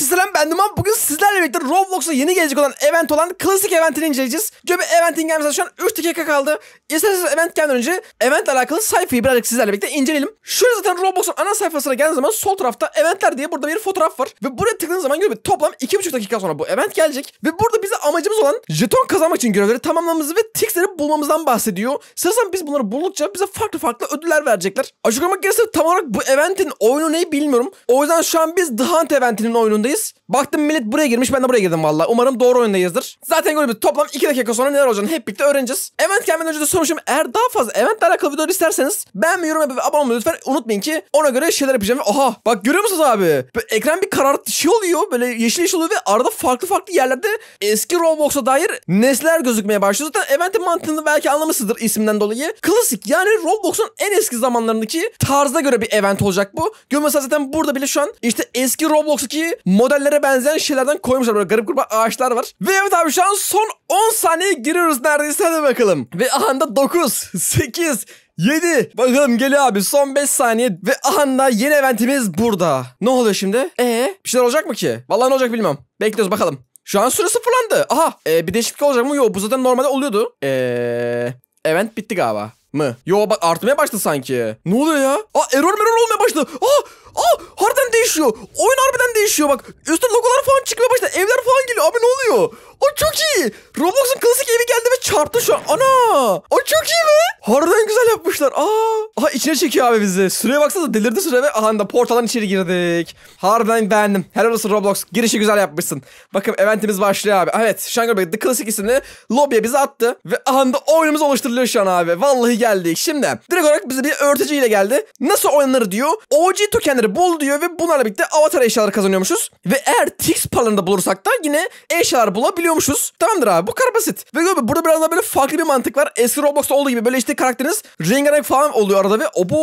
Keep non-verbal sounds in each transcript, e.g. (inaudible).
Herkese selam ben Duman. Bugün sizlerle birlikte Roblox'a yeni gelecek olan event olan klasik eventini inceleyeceğiz. Göbe eventin gelmesine şu an 3 dakika kaldı. İsterseniz event gelmeden önce eventle alakalı sayfayı birazcık sizlerle birlikte inceleyelim. Şurada zaten Roblox'un ana sayfasına geldiğiniz zaman sol tarafta eventler diye burada bir fotoğraf var. Ve buraya tıkladığınız zaman gibi toplam 2,5 dakika sonra bu event gelecek. Ve burada bize amacımız olan jeton kazanmak için görevleri tamamlamamızı ve tixleri bulmamızdan bahsediyor. Sırasından biz bunları buldukça bize farklı farklı ödüller verecekler. Açıklamak gerekirse tam olarak bu eventin oyunu neyi bilmiyorum. O yüzden şu an biz The Hunt eventinin oyunundayız. this Baktım millet buraya girmiş ben de buraya girdim valla. Umarım doğru oyundayızdır. Zaten görebiliriz. Toplam 2 dakika sonra neler olacağını hep birlikte öğreneceğiz. Event gelmeden önce de sormuşum. Eğer daha fazla eventle alakalı video isterseniz beğenmeyi, yorum yapıp abone olmayı lütfen unutmayın ki ona göre şeyler yapacağım. Aha bak görüyor musunuz abi? Böyle ekran bir karar şey oluyor. Böyle yeşil yeşil oluyor ve arada farklı farklı yerlerde eski Roblox'a dair nesler gözükmeye başlıyor. Zaten eventin mantığını belki anlamışsınızdır isimden dolayı. Klasik yani Roblox'un en eski zamanlarındaki tarzda göre bir event olacak bu. Görmüyorsa zaten burada bile şu an işte eski Roblox'taki modellere birbirine benzeyen şeylerden koymuşlar. Böyle garip gruba ağaçlar var. Ve evet abi şu an son 10 saniye giriyoruz neredeyse hadi bakalım. Ve anda 9, 8, 7. Bakalım geliyor abi. Son 5 saniye ve anda yeni eventimiz burada. Ne oluyor şimdi? Ee, bir şeyler olacak mı ki? Vallahi ne olacak bilmem. Bekliyoruz bakalım. Şu an süre sıfırlandı. Aha e, bir değişiklik olacak mı? Yok bu zaten normalde oluyordu. Eee event bitti galiba. Mı? Yo bak artmaya başladı sanki. Ne oluyor ya? Aa error meror olmaya başladı. Aa Aa harbiden değişiyor. Oyun harbiden değişiyor bak. Üstte logolar falan çıkmaya başladı. Evler falan geliyor. Abi ne oluyor? O çok iyi. Roblox'un klasik evi geldi ve çarptı şu an. Ana! O çok iyi mi? Harbiden güzel yapmışlar. Aa! Aha içine çekiyor abi bizi. Süreye baksana delirdi süre ve aha da portaldan içeri girdik. Harbiden beğendim. Helal olsun Roblox. Girişi güzel yapmışsın. Bakın eventimiz başlıyor abi. Evet. Şangır Bey The Classic isimli lobby'e bizi attı. Ve aha oyunumuz oluşturuluyor şu an abi. Vallahi geldik. Şimdi direkt olarak bize bir örtücüyle geldi. Nasıl oynanır diyor. OG token itemleri bul diyor ve bunlarla birlikte avatar eşyaları kazanıyormuşuz. Ve eğer Tix paralarını da bulursak da yine eşyalar bulabiliyormuşuz. Tamamdır abi bu kadar basit. Ve böyle burada biraz daha böyle farklı bir mantık var. Eski Roblox'ta olduğu gibi böyle işte karakteriniz rengarenk falan oluyor arada ve obo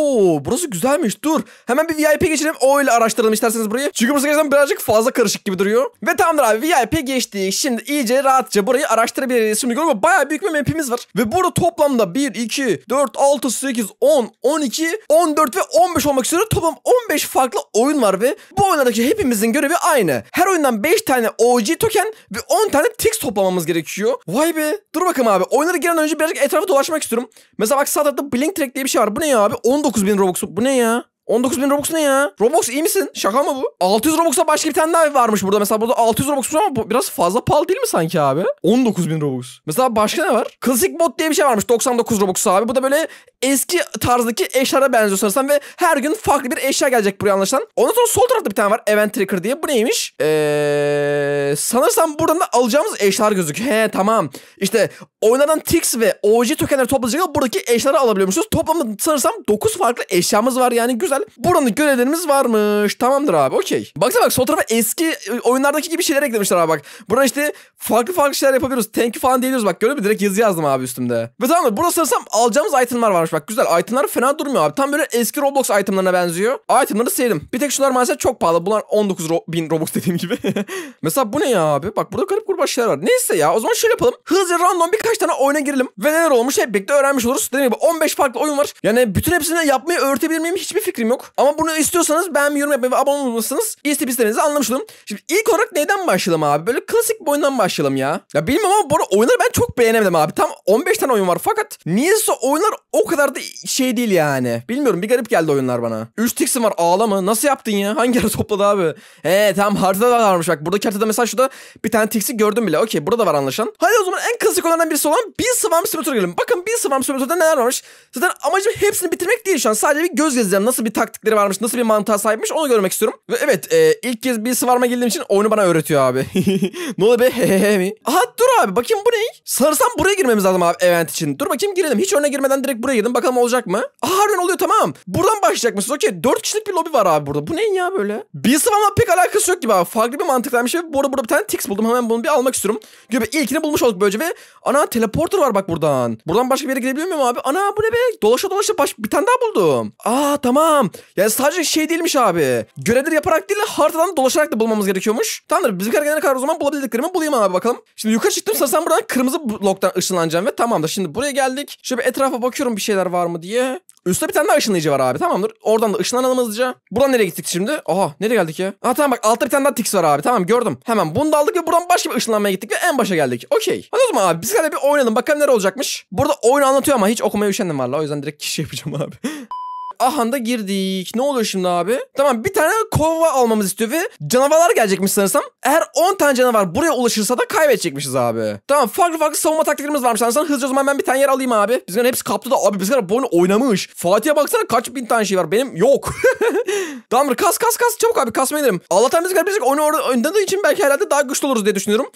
burası güzelmiş dur. Hemen bir VIP geçelim o ile araştıralım isterseniz burayı. Çünkü burası gerçekten birazcık fazla karışık gibi duruyor. Ve tamamdır abi VIP geçtik. Şimdi iyice rahatça burayı araştırabiliriz. Şimdi görüyorum bayağı büyük bir map'imiz var. Ve burada toplamda 1, 2, 4, 6, 8, 10, 12, 14 ve 15 olmak üzere toplam 15 farklı oyun var ve bu oyunlardaki hepimizin görevi aynı. Her oyundan 5 tane OG token ve 10 tane tix toplamamız gerekiyor. Vay be. Dur bakalım abi. Oyunlara giren önce birazcık etrafı dolaşmak istiyorum. Mesela bak sağ tarafta Blink Track diye bir şey var. Bu ne ya abi? 19.000 Robux. Bu ne ya? 19 bin Robux ne ya? Robux iyi misin? Şaka mı bu? 600 Robux'a başka bir tane daha varmış burada. Mesela burada 600 Robux var ama biraz fazla pahalı değil mi sanki abi? 19 bin Robux. Mesela başka ne var? Klasik mod diye bir şey varmış. 99 Robux abi. Bu da böyle eski tarzdaki eşyalara benziyor sanırsam ve her gün farklı bir eşya gelecek buraya anlaşılan. Ondan sonra sol tarafta bir tane var. Event Tracker diye. Bu neymiş? Eee... Sanırsam buradan da alacağımız eşyalar gözüküyor. He tamam. İşte oynanan Tix ve OG tokenleri toplayacak buradaki eşyaları alabiliyormuşuz. Toplamda sanırsam 9 farklı eşyamız var yani güzel güzel. Buranın görevlerimiz varmış. Tamamdır abi okey. Baksana bak sol tarafa eski e, oyunlardaki gibi şeyler eklemişler abi bak. Burada işte farklı farklı şeyler yapabiliyoruz. Thank you falan diyebiliyoruz bak. Gördün mü? Direkt yazı yazdım abi üstümde. Ve tamamdır. Burada sanırsam alacağımız itemler varmış bak. Güzel. Itemlar fena durmuyor abi. Tam böyle eski Roblox itemlarına benziyor. Itemları sevdim. Bir tek şunlar maalesef çok pahalı. Bunlar 19 ro bin Robux dediğim gibi. (laughs) Mesela bu ne ya abi? Bak burada garip grup şeyler var. Neyse ya. O zaman şöyle yapalım. Hızlı random birkaç tane oyuna girelim. Ve neler olmuş hep birlikte öğrenmiş oluruz. Dediğim gibi 15 farklı oyun var. Yani bütün hepsini yapmayı öğretebilir miyim? Hiçbir fikrim fikrim yok. Ama bunu istiyorsanız beğenmeyi, yorum yapmayı ve abone olmalısınız. İsteyip istemenizi anlamış olalım. Şimdi ilk olarak neyden başlayalım abi? Böyle klasik bir oyundan başlayalım ya. Ya bilmem ama bu oyunları ben çok beğenemedim abi. Tam 15 tane oyun var fakat niyeyse oyunlar o kadar da şey değil yani. Bilmiyorum bir garip geldi oyunlar bana. 3 tiksin var ağlama. Nasıl yaptın ya? Hangi ara topladı abi? He tamam haritada da varmış bak. Buradaki haritada mesela şurada bir tane tiksi gördüm bile. Okey burada da var anlaşılan. Hadi o zaman en klasik olanlardan birisi olan bir Swarm Simulator gelelim. Bakın bir Swarm Simulator'da neler varmış. Zaten amacım hepsini bitirmek değil şu an. Sadece bir göz gezeceğim. Nasıl bir taktikleri varmış, nasıl bir mantığa sahipmiş onu görmek istiyorum. Ve evet e, ilk kez bir sıvarma geldiğim için oyunu bana öğretiyor abi. (laughs) ne oluyor be hehehe mi? Aha dur abi bakayım bu ne? Sanırsam buraya girmemiz lazım abi event için. Dur bakayım girelim. Hiç öne girmeden direkt buraya girdim. Bakalım olacak mı? Aha harbiden oluyor tamam. Buradan başlayacak mısınız Okey 4 kişilik bir lobi var abi burada. Bu ne ya böyle? Bir sıvamla pek alakası yok gibi abi. Farklı bir mantıklanmış ve bu arada burada bir tane tix buldum. Hemen bunu bir almak istiyorum. Gibi ilkini bulmuş olduk böylece ve ana teleporter var bak buradan. Buradan başka bir yere girebiliyor muyum abi? Ana bu ne be? Dolaşa dolaşa baş... bir tane daha buldum. Aa tamam. Tamam. Yani sadece şey değilmiş abi. Görevleri yaparak değil de haritadan dolaşarak da bulmamız gerekiyormuş. Tamamdır. Bizim gelene kadar o zaman bulabildiklerimi bulayım abi bakalım. Şimdi yukarı çıktım. Sen buradan kırmızı bloktan ışınlanacağım ve tamamdır. Şimdi buraya geldik. Şöyle bir etrafa bakıyorum bir şeyler var mı diye. Üstte bir tane daha ışınlayıcı var abi. Tamamdır. Oradan da ışınlanalım hızlıca. Buradan nereye gittik şimdi? Aha nereye geldik ya? Ha tamam bak altta bir tane daha tix var abi. Tamam gördüm. Hemen bunu da aldık ve buradan başka bir ışınlanmaya gittik ve en başa geldik. Okey. Hadi o zaman abi biz kadar bir oynayalım. Bakalım nere olacakmış. Burada oyun anlatıyor ama hiç okumaya üşendim varla, O yüzden direkt kişi yapacağım abi. (laughs) ahanda girdik. Ne oluyor şimdi abi? Tamam bir tane kova almamız istiyor ve canavarlar gelecekmiş sanırsam. Eğer 10 tane canavar buraya ulaşırsa da kaybedecekmişiz abi. Tamam farklı farklı savunma taktiklerimiz varmış sanırsam. Hızlıca o zaman ben bir tane yer alayım abi. Bizimkiler hepsi kaptı da abi bizimkiler bu oynamış. Fatih'e baksana kaç bin tane şey var. Benim yok. (laughs) Tamam, kas kas kas çabuk abi kasmaya gidelim. Allah'tan bizimkiler bizim oyunu orada oynadığı için belki herhalde daha güçlü oluruz diye düşünüyorum.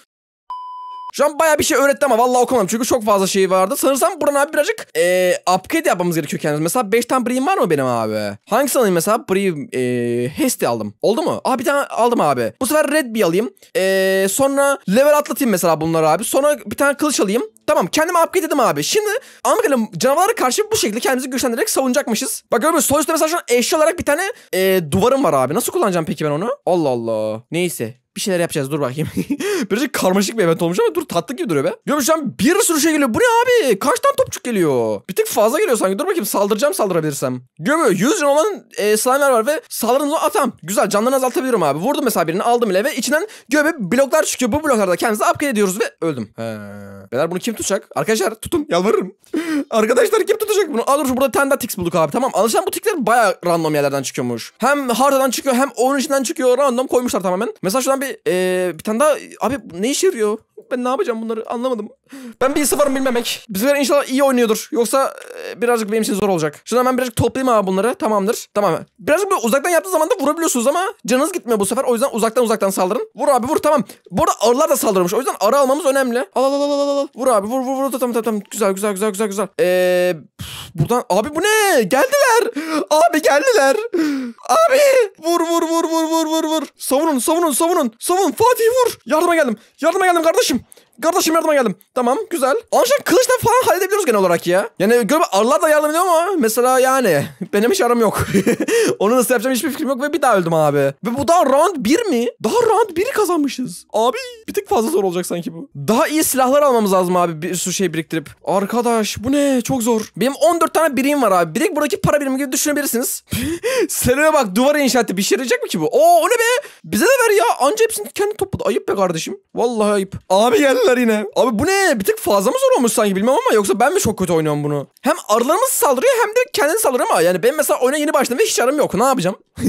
Şu an baya bir şey öğretti ama vallahi okumadım. Çünkü çok fazla şey vardı. Sanırsam buranın abi birazcık ee, upgrade yapmamız gerekiyor kendimiz. Mesela 5 tane Bream var mı benim abi? Hangisini alayım mesela? Bream ee, Hesti aldım. Oldu mu? Aa bir tane aldım abi. Bu sefer Red Bee alayım. E, sonra level atlatayım mesela bunları abi. Sonra bir tane kılıç alayım. Tamam kendimi upgrade edim abi. Şimdi ama bakalım canavarlara karşı bu şekilde kendimizi güçlendirerek savunacakmışız. Bak görüyor musun? Sol üstte mesela şu an eşya olarak bir tane e, duvarım var abi. Nasıl kullanacağım peki ben onu? Allah Allah. Neyse bir şeyler yapacağız dur bakayım. (laughs) Birazcık karmaşık bir event olmuş ama dur tatlı gibi duruyor be. Diyorum şu an bir sürü şey geliyor. Bu ne abi? Kaç tane topçuk geliyor? Bir tık fazla geliyor sanki. Dur bakayım saldıracağım saldırabilirsem. Gömü 100 can olan e, slime'ler var ve saldırınızı atam. Güzel canlarını azaltabiliyorum abi. Vurdum mesela birini aldım ile ve içinden göbe bloklar çıkıyor. Bu bloklarda kendimizi upgrade ediyoruz ve öldüm. He. Beyler bunu kim tutacak? Arkadaşlar tutun yalvarırım. (laughs) Arkadaşlar kim tutacak bunu? Alır şu burada tane daha bulduk abi tamam. Alışan bu tikler baya random yerlerden çıkıyormuş. Hem haritadan çıkıyor hem oyun içinden çıkıyor. Random koymuşlar tamamen. Mesela şuradan abi ee, bir tane daha abi ne işe yarıyor? Ben ne yapacağım bunları anlamadım. Ben bir sıfırım bilmemek. Bizler inşallah iyi oynuyordur. Yoksa e, birazcık benim için zor olacak. Şuradan ben birazcık toplayayım abi bunları. Tamamdır. Tamam. Birazcık böyle uzaktan yaptığı zaman da vurabiliyorsunuz ama canınız gitmiyor bu sefer. O yüzden uzaktan uzaktan saldırın. Vur abi vur tamam. Bu arada arılar da saldırmış. O yüzden arı almamız önemli. Al al al al al. Vur abi vur vur vur. Tamam tamam tamam. Güzel güzel güzel güzel güzel. Eee buradan abi bu ne? Geldiler. Abi geldiler. Abi vur vur vur vur vur vur vur. Savunun savunun savunun. Savun Fatih vur. Yardıma geldim. Yardıma geldim kardeşim. Kardeşim yardıma geldim. Tamam güzel. Anlaşılan kılıçtan falan halledebiliyoruz genel olarak ya. Yani galiba arılar da yardım ediyor ama mesela yani benim hiç aram yok. (laughs) Onu nasıl yapacağım hiçbir fikrim yok ve bir daha öldüm abi. Ve bu daha round 1 mi? Daha round 1'i kazanmışız. Abi bir tık fazla zor olacak sanki bu. Daha iyi silahlar almamız lazım abi bir sürü şey biriktirip. Arkadaş bu ne? Çok zor. Benim 14 tane birim var abi. Birik buradaki para birimi gibi düşünebilirsiniz. Selene (laughs) bak duvar inşa etti. Bir şey yarayacak mi ki bu? Oo o ne be? Bize de ver ya. Anca hepsini kendi topu da Ayıp be kardeşim. Vallahi ayıp. Abi geldiler yine. Abi bu ne? Bir tık fazla mı zor olmuş sanki bilmem ama yoksa ben mi çok kötü oynuyorum bunu? Hem arılarımız saldırıyor hem de kendini saldırıyor ama yani ben mesela oyuna yeni başladım ve hiç aram yok. Ne yapacağım? (laughs)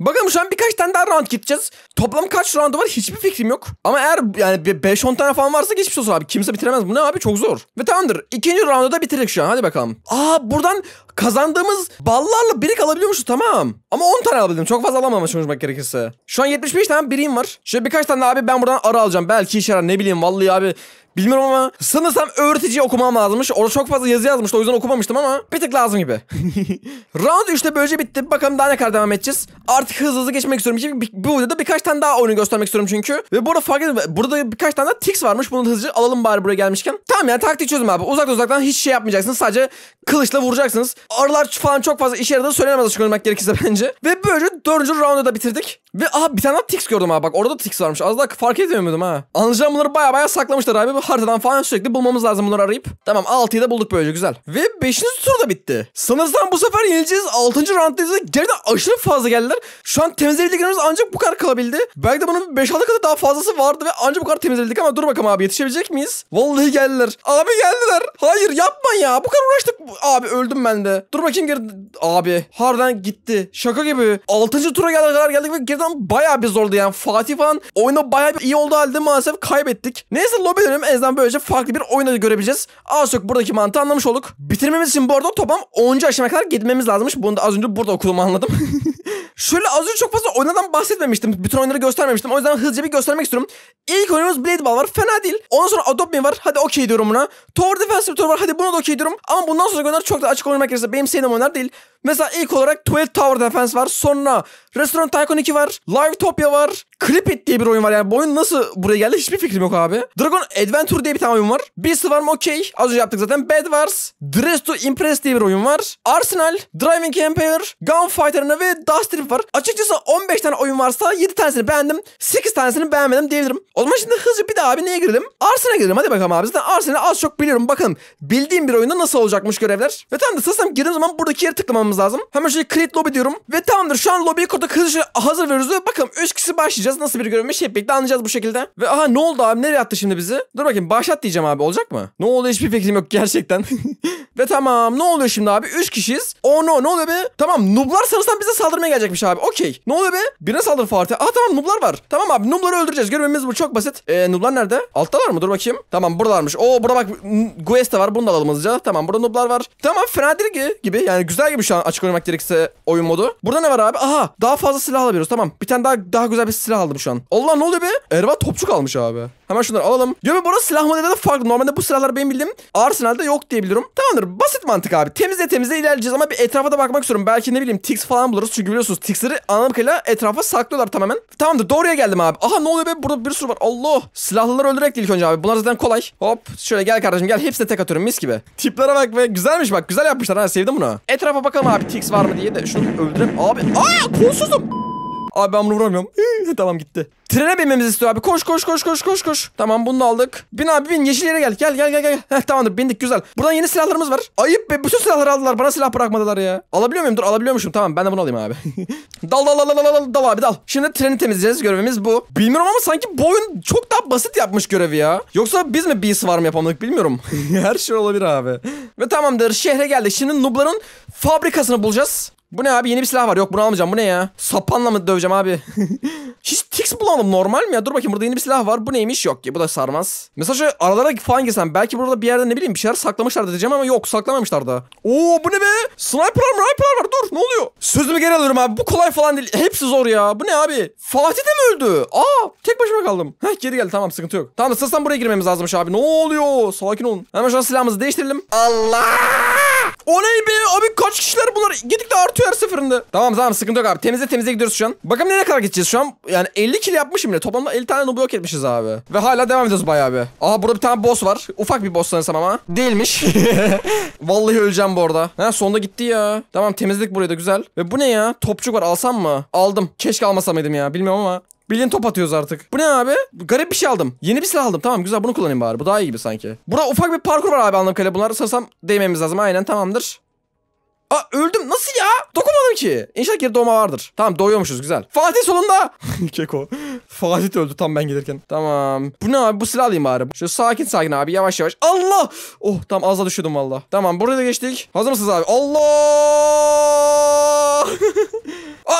Bakalım şu an birkaç tane daha round gideceğiz. Toplam kaç round var hiçbir fikrim yok. Ama eğer yani 5-10 tane falan varsa geçmiş olsun abi. Kimse bitiremez. Bu ne abi? Çok zor. Ve tamamdır. İkinci roundu da bitirdik şu an. Hadi bakalım. Aa buradan kazandığımız ballarla birik alabiliyormuşuz tamam. Ama 10 tane alabildim. Çok fazla alamamış konuşmak gerekirse. Şu şu an 75 tane bireyim var. Şöyle birkaç tane abi ben buradan ara alacağım. Belki işe yarar ne bileyim vallahi abi. Bilmiyorum ama sanırsam öğretici okumam lazımmış. Orada çok fazla yazı yazmıştı o yüzden okumamıştım ama bir tık lazım gibi. (laughs) Round 3'te böylece bitti. Bakalım daha ne kadar devam edeceğiz. Artık hızlı hızlı geçmek istiyorum. Çünkü bu videoda birkaç tane daha oyunu göstermek istiyorum çünkü. Ve burada fark edin. Burada birkaç tane daha tics varmış. Bunu hızlıca alalım bari buraya gelmişken. Tamam yani taktik çözüm abi. uzak uzaktan hiç şey yapmayacaksınız. Sadece kılıçla vuracaksınız. Arılar falan çok fazla işe yaradığını söylenemez açık olmak gerekirse bence. Ve böylece 4. round'u da bitirdik. Ve aha bir tane daha Tix gördüm abi bak orada da Tix varmış. Az daha fark etmiyordum ha. Anlayacağım bunları baya baya saklamışlar abi. bu Haritadan falan sürekli bulmamız lazım bunları arayıp. Tamam 6'yı da bulduk böylece güzel. Ve 5. tur da bitti. Sanırsam bu sefer yenileceğiz. 6. rounddayız. Geriden aşırı fazla geldiler. Şu an temizleyebildiğimiz ancak bu kadar kalabildi. Belki de bunun 5-6 kadar daha fazlası vardı ve ancak bu kadar temizledik ama dur bakalım abi yetişebilecek miyiz? Vallahi geldiler. Abi geldiler. Hayır yapma ya. Bu kadar uğraştık. Abi öldüm ben de. Dur bakayım geri. Abi harden gitti. Şaka gibi. 6. tura kadar geldik ve geri açıdan baya bir zordu yani. Fatih falan oyunu baya bir iyi oldu halde maalesef kaybettik. Neyse lobi dönemi Ezden böylece farklı bir oyuna görebileceğiz. Az çok buradaki mantığı anlamış olduk. Bitirmemiz için bu arada toplam 10. aşamaya kadar gitmemiz lazımmış. Bunu da az önce burada okuduğumu anladım. (laughs) Şöyle az önce çok fazla oynadan bahsetmemiştim. Bütün oyunları göstermemiştim. O yüzden hızlıca bir göstermek istiyorum. İlk oyunumuz Blade Ball var. Fena değil. Ondan sonra Adopt Me var. Hadi okey diyorum buna. Tower Defense Tower var. Hadi bunu da okey diyorum. Ama bundan sonra oyunlar çok da açık oynamak gerekirse benim sevdiğim oyunlar değil. Mesela ilk olarak 12 Tower Defense var. Sonra Restaurant Tycoon 2 var. Live Topya var. Clip It diye bir oyun var. Yani bu oyun nasıl buraya geldi hiçbir fikrim yok abi. Dragon Adventure diye bir tane oyun var. Beast Farm okey. Az önce yaptık zaten. Bad Wars. Dress to Impress diye bir oyun var. Arsenal. Driving Empire. Gunfighter ve Dust Trip var. Açıkçası 15 tane oyun varsa 7 tanesini beğendim. 8 tanesini beğenmedim diyebilirim. O zaman şimdi hızlı bir daha abi neye girelim? Arsenal'a girelim. Hadi bakalım abi. Zaten Arsenal'i az çok biliyorum. Bakın bildiğim bir oyunda nasıl olacakmış görevler. Ve tamam da sanırsam girdiğim zaman buradaki yere tıklamam yapmamız lazım. Hemen şöyle create lobby diyorum. Ve tamamdır şu an lobby'yi kodda hızlıca hazır veriyoruz. bakalım 3 kişi başlayacağız. Nasıl bir görünmüş hep birlikte anlayacağız bu şekilde. Ve aha ne oldu abi nereye attı şimdi bizi? Dur bakayım başlat diyeceğim abi olacak mı? Ne oldu hiçbir fikrim yok gerçekten. (laughs) Ve tamam ne oluyor şimdi abi? 3 kişiyiz. Oh no ne oluyor be? Tamam nublar sanırsam bize saldırmaya gelecekmiş abi. Okey. Ne oluyor be? Birine saldır Fatih. Aha tamam nublar var. Tamam abi nubları öldüreceğiz. Görevimiz bu çok basit. Ee, nublar nerede? Alttalar mı? Dur bakayım. Tamam buradalarmış. Oo burada bak Guest de var. Bunu da alalım hızlıca. Tamam burada nublar var. Tamam fena değil gibi. Yani güzel gibi şu an açıdan açık oynamak gerekirse oyun modu. Burada ne var abi? Aha daha fazla silah alabiliyoruz. Tamam bir tane daha daha güzel bir silah aldım şu an. Allah ne oluyor be? Erva topçuk almış abi. Hemen şunları alalım. Diyor ve burada silah modeli de farklı. Normalde bu silahlar benim bildiğim Arsenal'da yok diye Tamamdır basit mantık abi. Temizle temizle ilerleyeceğiz ama bir etrafa da bakmak istiyorum. Belki ne bileyim Tix falan buluruz. Çünkü biliyorsunuz Tix'leri anladığım etrafa saklıyorlar tamamen. Tamamdır doğruya geldim abi. Aha ne oluyor be? Burada bir sürü var. Allah. Silahlıları öldürerek değil önce abi. Bunlar zaten kolay. Hop şöyle gel kardeşim gel. Hepsine tek atıyorum mis gibi. Tiplere bak ve güzelmiş bak. Güzel yapmışlar ha sevdim bunu. Etrafa bakalım abi Tix var mı diye de şunu öldürem. Abi aa kolsuzum. Abi ben bunu vuramıyorum. tamam gitti. Trene binmemizi istiyor abi. Koş koş koş koş koş koş. Tamam bunu da aldık. Bin abi bin yeşil yere gel. Gel gel gel gel. Heh, tamamdır bindik güzel. Buradan yeni silahlarımız var. Ayıp be bütün silahları aldılar. Bana silah bırakmadılar ya. Alabiliyor muyum? Dur alabiliyormuşum. Tamam ben de bunu alayım abi. (laughs) dal dal dal dal dal dal abi dal. Şimdi treni temizleyeceğiz. Görevimiz bu. Bilmiyorum ama sanki bu oyun çok daha basit yapmış görevi ya. Yoksa biz mi bir var mı yapamadık bilmiyorum. (laughs) Her şey olabilir abi. Ve tamamdır şehre geldik. Şimdi nubların fabrikasını bulacağız. Bu ne abi yeni bir silah var. Yok bunu almayacağım. Bu ne ya? Sapanla mı döveceğim abi? (laughs) Hiç tix bulamadım. Normal mi ya? Dur bakayım burada yeni bir silah var. Bu neymiş? Yok ki bu da sarmaz. Mesela şöyle aralara falan girsem. Belki burada bir yerde ne bileyim bir şeyler saklamışlar diyeceğim ama yok saklamamışlar da. Oo bu ne be? Sniper'lar sniper'lar var. Dur ne oluyor? Sözümü geri alıyorum abi. Bu kolay falan değil. Hepsi zor ya. Bu ne abi? Fatih de mi öldü? Aa tek başıma kaldım. Heh geri geldi tamam sıkıntı yok. Tamam sırasından buraya girmemiz lazımmış abi. Ne oluyor? Sakin olun. Hemen şu an silahımızı değiştirelim. Allah! Oley be abi kaç kişiler bunlar? gidik de artıyor her seferinde. Tamam tamam sıkıntı yok abi. Temize temize gidiyoruz şu an. Bakalım nereye kadar gideceğiz şu an. Yani 50 kill yapmışım bile. Toplamda 50 tane nobu yok etmişiz abi. Ve hala devam ediyoruz bayağı bir. Aha burada bir tane boss var. Ufak bir boss sanırsam ama. Değilmiş. (laughs) Vallahi öleceğim bu arada. Ha sonda gitti ya. Tamam temizlik burayı da güzel. Ve bu ne ya? Topçuk var alsam mı? Aldım. Keşke almasam ya bilmiyorum ama. Bildiğin top atıyoruz artık. Bu ne abi? Garip bir şey aldım. Yeni bir silah aldım. Tamam güzel bunu kullanayım bari. Bu daha iyi gibi sanki. Burada ufak bir parkur var abi anlam kale. Bunları sanırsam değmemiz lazım. Aynen tamamdır. Aa öldüm. Nasıl ya? Dokunmadım ki. İnşallah geri doğma vardır. Tamam doğuyormuşuz güzel. Fatih solunda. (laughs) Keko. Fatih öldü tam ben gelirken. Tamam. Bu ne abi? Bu silah alayım bari. Şöyle sakin sakin abi. Yavaş yavaş. Allah! Oh tamam azla düşüyordum valla. Tamam buraya da geçtik. Hazır mısınız abi? Allah! (laughs)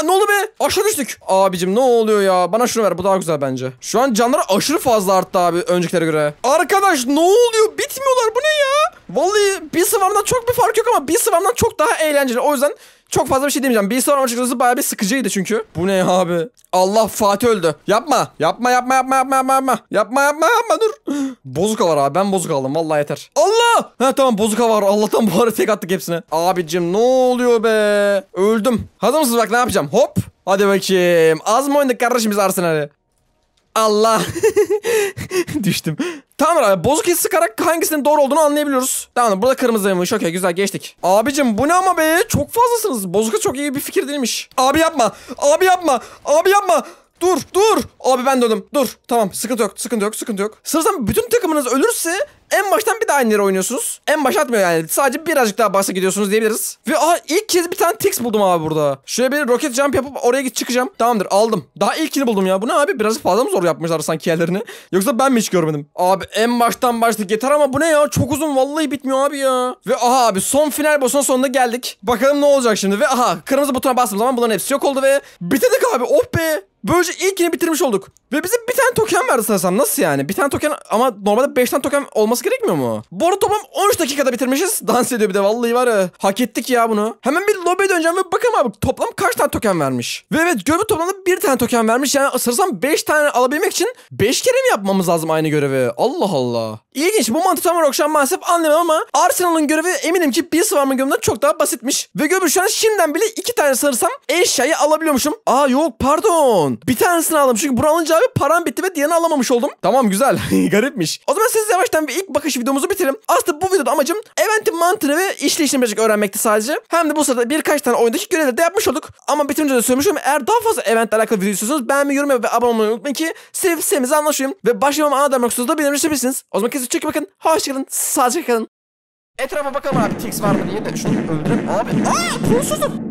ne oldu be? Aşağı düştük. Abicim ne oluyor ya? Bana şunu ver. Bu daha güzel bence. Şu an canları aşırı fazla arttı abi öncekilere göre. Arkadaş ne oluyor? Bitmiyorlar. Bu ne ya? Vallahi bir sıvamdan çok bir fark yok ama bir sıvamdan çok daha eğlenceli. O yüzden çok fazla bir şey demeyeceğim. Bilgisayar oynamak açıkçası bayağı bir sıkıcıydı çünkü. Bu ne abi? Allah Fatih öldü. Yapma. Yapma yapma yapma yapma yapma yapma. Yapma yapma yapma dur. (gasps) bozuk var abi ben bozuk aldım. Vallahi yeter. Allah Ha tamam bozuk hava var. Allah'tan bu ara tek attık hepsine. Abicim ne oluyor be? Öldüm. Hazır mısınız bak ne yapacağım? Hop. Hadi bakayım. Az mı oynadık kardeşim biz Arsenal'e? Allah. (laughs) Düştüm. Tamam abi bozuk his sıkarak hangisinin doğru olduğunu anlayabiliyoruz. Tamam burada kırmızıymış okey güzel geçtik. Abicim bu ne ama be çok fazlasınız. Bozuka çok iyi bir fikir değilmiş. Abi yapma. Abi yapma. Abi yapma. Dur dur. Abi ben döndüm. Dur. Tamam sıkıntı yok sıkıntı yok sıkıntı yok. Sırsam bütün takımınız ölürse en baştan bir daha aynı yere oynuyorsunuz. En baş atmıyor yani. Sadece birazcık daha basa gidiyorsunuz diyebiliriz. Ve aha ilk kez bir tane Tix buldum abi burada. Şöyle bir roket jump yapıp oraya git çıkacağım. Tamamdır aldım. Daha ilkini buldum ya. Bu ne abi? Biraz fazla mı zor yapmışlar sanki yerlerini? Yoksa ben mi hiç görmedim? Abi en baştan başladık yeter ama bu ne ya? Çok uzun vallahi bitmiyor abi ya. Ve aha abi son final boss'un sonunda geldik. Bakalım ne olacak şimdi. Ve aha kırmızı butona bastığım zaman bunların hepsi yok oldu ve bitirdik abi. Oh be. Böylece ilkini bitirmiş olduk. Ve bize bir tane token verdi sanırsam. Nasıl yani? Bir tane token ama normalde 5 tane token olması gerekmiyor mu? Bu arada toplam 13 dakikada bitirmişiz. (laughs) Dans ediyor bir de vallahi var ya. Hak ettik ya bunu. Hemen bir lobby'e döneceğim ve bakalım abi toplam kaç tane token vermiş. Ve evet görevi toplamda bir tane token vermiş. Yani sanırsam 5 tane alabilmek için 5 kere mi yapmamız lazım aynı görevi? Allah Allah. İlginç bu mantık tam akşam maalesef anlamam ama Arsenal'ın görevi eminim ki bir sıvarma gömden çok daha basitmiş. Ve göbü şu an şimdiden bile 2 tane sanırsam eşyayı alabiliyormuşum. Aa yok pardon. Bir tanesini aldım çünkü bunu alınca abi param bitti ve Diana alamamış oldum. Tamam güzel. (laughs) Garipmiş. O zaman siz yavaştan bir ilk bakış videomuzu bitirelim. Aslında bu videoda amacım eventin mantığını ve işleyişini birazcık öğrenmekti sadece. Hem de bu sırada birkaç tane oyundaki görevleri de yapmış olduk. Ama bitirince de söylemiştim. Eğer daha fazla eventle alakalı video istiyorsanız beğenmeyi, yorum ve abone olmayı unutmayın ki sevip sevimizi anlaşayım. Ve başlamam ana demek da benimle istebilirsiniz. O zaman kesin çok iyi bakın. Hoşçakalın. Sağlıcakla kalın. Etrafa bakalım abi. Tix var mı diye de şunu öldürün. Abi. Aa! Pulsuzum.